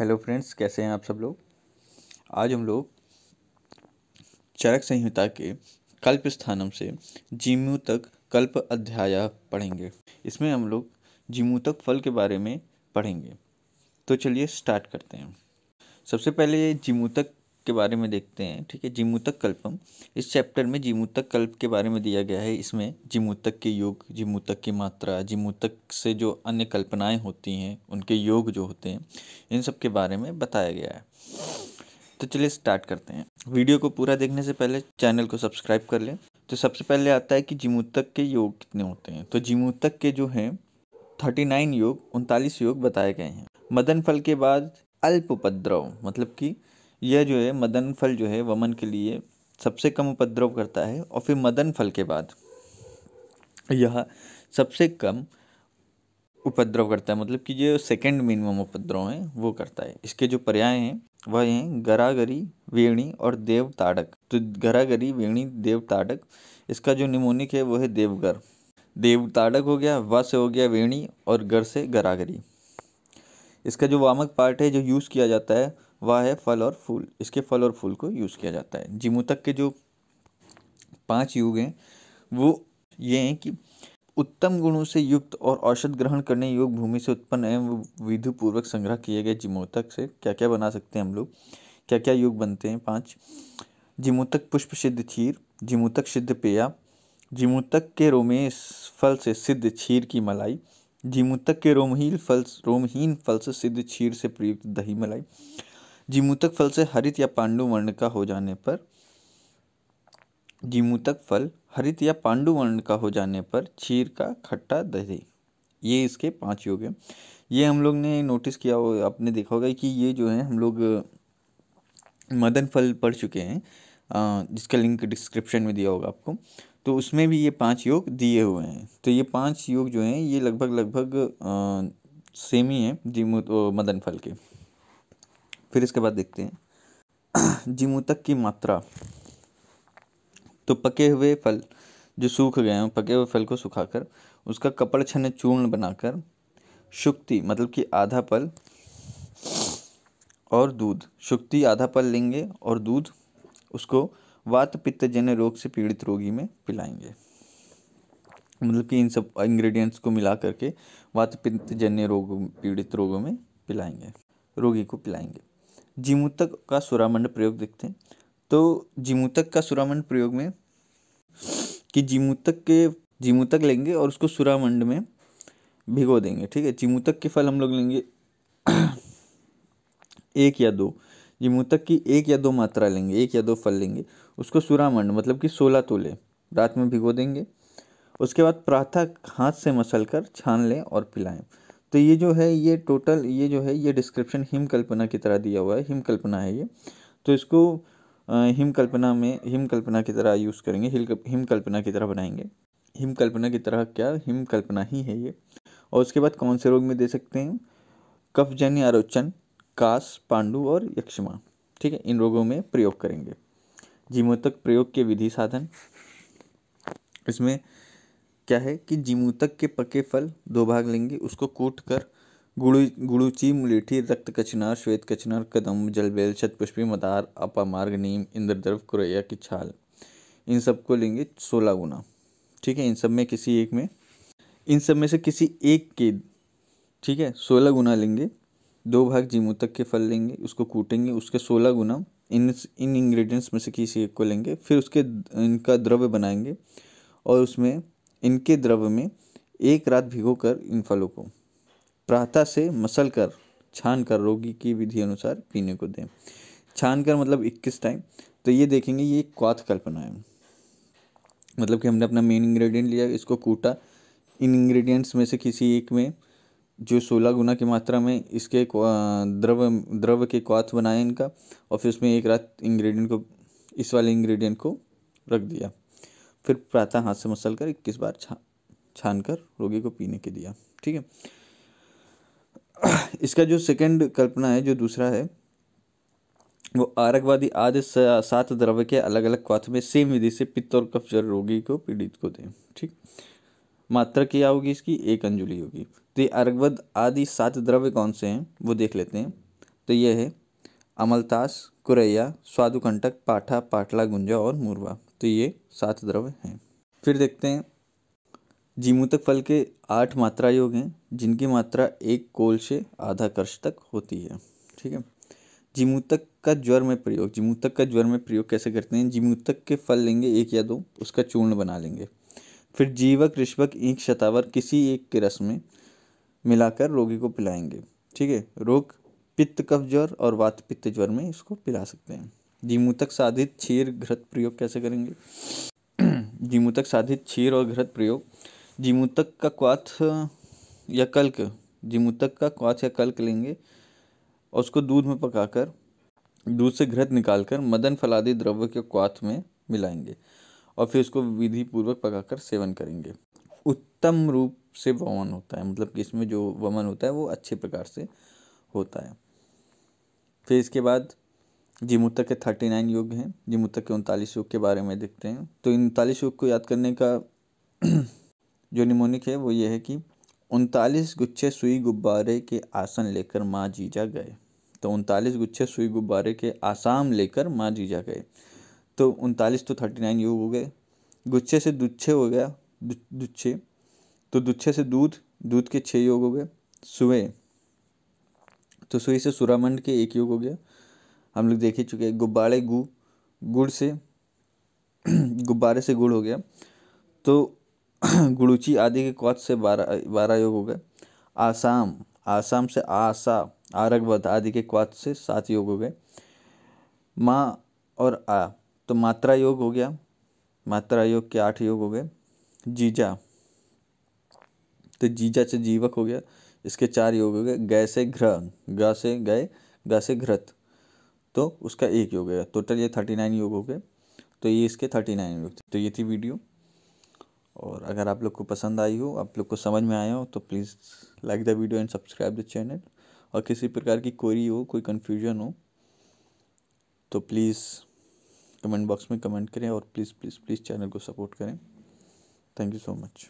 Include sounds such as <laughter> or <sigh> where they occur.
hello friends कैसे हैं आप सब लोग आज हम लोग चरक संहिता के कल्प स्थानम से जीमू तक कल्प अध्याय पढ़ेंगे इसमें हम लोग जीमू तक फल के बारे में पढ़ेंगे तो चलिए स्टार्ट करते हैं सबसे पहले ये जीमू तक के बारे में देखते हैं ठीक है जिमूतक कल्पम इस चैप्टर में जीमूतक कल्प के बारे में दिया गया है इसमें जिमूतक के योग जिमूतक की मात्रा जिमूतक से जो अन्य कल्पनाएं होती हैं उनके योग जो होते हैं इन सब के बारे में बताया गया है तो चलिए स्टार्ट करते हैं वीडियो को पूरा देखने से पहले चैनल को सब्सक्राइब कर लें तो सबसे पहले आता है कि जिमूतक के योग कितने होते हैं तो जिमूतक के जो हैं थर्टी नाइन योग उनतालीस योग बताए गए हैं मदन फल के बाद अल्प उपद्रव मतलब कि यह जो है मदन फल जो है वमन के लिए सबसे कम उपद्रव करता है और फिर मदन फल के बाद यह सबसे कम उपद्रव करता है मतलब कि जो सेकंड मिनिमम उपद्रव है वो करता है इसके जो पर्याय हैं वह हैं गरागरी वेणी और देवताड़क तो गरागरी वेणी देवताड़क इसका जो निमोनिक है वो है देवगर देवताड़क हो गया व से हो गया वेणी और गर से गरागरी इसका जो वामक पार्ट है जो यूज़ किया जाता है वह है फल और फूल इसके फल और फूल को यूज़ किया जाता है जिमूतक के जो पांच युग हैं वो ये हैं कि उत्तम गुणों से युक्त और औषध ग्रहण करने योग भूमि से उत्पन्न एवं पूर्वक संग्रह किए गए जिमोतक से क्या क्या बना सकते हैं हम लोग क्या क्या योग बनते हैं पाँच जिमोतक पुष्प सिद्ध क्षीर जिमोतक सिद्ध पेया जिमोतक के रोमेश फल से सिद्ध क्षीर की मलाई जिमोतक के रोमहीन फल रोमहीन फल से सिद्ध क्षीर से प्रयुक्त दही मलाई जीमूतक फल से हरित या पांडु वर्ण का हो जाने पर जीमूतक फल हरित या पांडु वर्ण का हो जाने पर छीर का खट्टा दही ये इसके पांच योग हैं ये हम लोग ने नोटिस किया हो आपने देखा होगा कि ये जो है हम लोग मदन फल पढ़ चुके हैं जिसका लिंक डिस्क्रिप्शन में दिया होगा आपको तो उसमें भी ये पांच योग दिए हुए हैं तो ये पांच योग जो हैं ये लगभग लगभग सेम ही हैं जीमूत मदन फल के फिर इसके बाद देखते हैं <clears throat> जीमूतक की मात्रा तो पके हुए फल जो सूख गए हैं पके हुए फल को सुखाकर उसका कपड़ छन्न चूर्ण बनाकर शुक्ति मतलब कि आधा पल और दूध शुक्ति आधा पल लेंगे और दूध उसको वात पित्त जन्य रोग से पीड़ित रोगी में पिलाएंगे मतलब कि इन सब इंग्रेडिएंट्स को मिला करके वात पित्त जन्य रोग पीड़ित रोगों में पिलाएंगे रोगी को पिलाएंगे जीमूतक का सुरामंड प्रयोग देखते हैं तो जीमूतक का सुरामंड प्रयोग में कि जीमूतक के जीमूतक लेंगे और उसको सुरामंड में भिगो देंगे ठीक है जीमूतक के फल हम लोग लेंगे <clears throat> एक या दो जीमूतक की एक या दो मात्रा लेंगे एक या दो फल लेंगे उसको सुरामंड मतलब कि सोलह तोले रात में भिगो देंगे उसके बाद प्रातः हाथ से मसल कर छान लें और पिलाएं तो ये जो है ये टोटल ये जो है ये डिस्क्रिप्शन हिम कल्पना की तरह दिया हुआ है हिम कल्पना है ये तो इसको हिम कल्पना में हिम कल्पना की तरह यूज़ करेंगे हिम कल्पना की तरह बनाएंगे हिम कल्पना की तरह क्या हिम कल्पना ही है ये और उसके बाद कौन से रोग में दे सकते हैं कफजन्य आरोचन कास पांडु और यक्षमा ठीक है इन रोगों में प्रयोग करेंगे जीवों प्रयोग के विधि साधन इसमें क्या है कि जिमूतक के पके फल दो भाग लेंगे उसको कूट कर गुड़ु गुड़ूची मुलेठी रक्त कचनार श्वेत कचनार कदम जलबेल छतपुष्पी मदार अपामार्ग नीम इंद्रद्रव कुरैया की छाल इन सब को लेंगे सोलह गुना ठीक है इन सब में किसी एक में इन सब में से किसी एक के ठीक है सोलह गुना लेंगे दो भाग जिमूतक के फल लेंगे उसको कूटेंगे उसके सोलह गुना इन इन इंग्रेडिएंट्स में से किसी एक को लेंगे फिर उसके इनका द्रव्य बनाएंगे और उसमें इनके द्रव में एक रात भिगो कर इन फलों को प्रातः से मसल कर छान कर रोगी की विधि अनुसार पीने को दें छान कर मतलब इक्कीस टाइम तो ये देखेंगे ये क्वाथ कल्पना है मतलब कि हमने अपना मेन इंग्रेडिएंट लिया इसको कूटा इन इंग्रेडिएंट्स में से किसी एक में जो सोलह गुना की मात्रा में इसके द्रव द्रव के क्वाथ बनाए इनका और फिर उसमें एक रात इंग्रेडिएंट को इस वाले इंग्रेडिएंट को रख दिया फिर प्रातः हाथ से मसल कर इक्कीस बार छा छान कर रोगी को पीने के दिया ठीक है <clears throat> इसका जो सेकंड कल्पना है जो दूसरा है वो आरकवादी आदि सात द्रव्य के अलग अलग क्वाथ में सेम विधि से पित्त और कफ जर रोगी को पीड़ित को दें ठीक मात्रा क्या होगी इसकी एक अंजुली होगी तो ये अर्घवद आदि सात द्रव्य कौन से हैं वो देख लेते हैं तो ये है अमलतास कुरैया स्वादुकंटक पाठा पाटला गुंजा और मुरवा तो ये सात द्रव्य हैं फिर देखते हैं जीमूतक फल के आठ मात्रा योग हैं जिनकी मात्रा एक कोल से आधा कर्ष तक होती है ठीक है जीमूतक का ज्वर में प्रयोग जीमूतक का ज्वर में प्रयोग कैसे करते हैं जीमूतक के फल लेंगे एक या दो उसका चूर्ण बना लेंगे फिर जीवक ऋषभक एक शतावर किसी एक के रस में मिलाकर रोगी को पिलाएंगे ठीक है रोग पित्त कफ ज्वर और वात पित्त ज्वर में इसको पिला सकते हैं जीमूतक साधित क्षीर घृत प्रयोग कैसे करेंगे <clears throat> जीमूतक साधित क्षीर और घृत प्रयोग जीमूतक का क्वाथ या कल्क जीमूतक का क्वाथ या कल्क लेंगे और उसको दूध में पकाकर दूध से घृत निकालकर मदन फलादी द्रव्य के क्वाथ में मिलाएंगे और फिर उसको विधि पूर्वक पकाकर सेवन करेंगे उत्तम रूप से वमन होता है मतलब कि इसमें जो वमन होता है वो अच्छे प्रकार से होता है फिर इसके बाद जीमूतक के थर्टी नाइन योग हैं जीमूतक के उनतालीस योग के बारे में देखते हैं तो इन उनतालीस योग को याद करने का <clears throat> जो निमोनिक है वो ये है कि उनतालीस गुच्छे सुई गुब्बारे के आसन लेकर माँ जीजा गए तो उनतालीस गुच्छे सुई गुब्बारे के आसाम लेकर माँ जीजा गए तो उनतालीस तो थर्टी नाइन योग हो गए गुच्छे से दुच्छे हो गया दुच्छे तो दुच्छे से दूध दूध के छः योग हो गए सुए तो सुई से सुरामंड के एक योग हो गया हम लोग देख ही चुके हैं गुब्बारे गु गुड़ से गुब्बारे से गुड़ हो गया तो <clears throat> गुड़ूची आदि के कौच से बारह बारह योग हो गए आसाम आसाम से आसा आरगवध आदि के क्वात से सात योग हो गए माँ और आ तो मात्रा योग हो गया मात्रा योग के आठ योग हो गए जीजा तो जीजा से जीवक हो गया इसके चार योग हो गए गय से घृ ग से गए ग से घृत तो उसका एक योग है टोटल ये थर्टी नाइन योग हो गए तो ये इसके थर्टी नाइन योग थे तो ये थी वीडियो और अगर आप लोग को पसंद आई हो आप लोग को समझ में आया हो तो please like the video and subscribe the channel और किसी प्रकार की क्वेरी हो कोई कन्फ्यूजन हो तो प्लीज़ कमेंट बॉक्स में कमेंट करें और प्लीज़ प्लीज़ प्लीज़ चैनल को सपोर्ट करें थैंक यू सो मच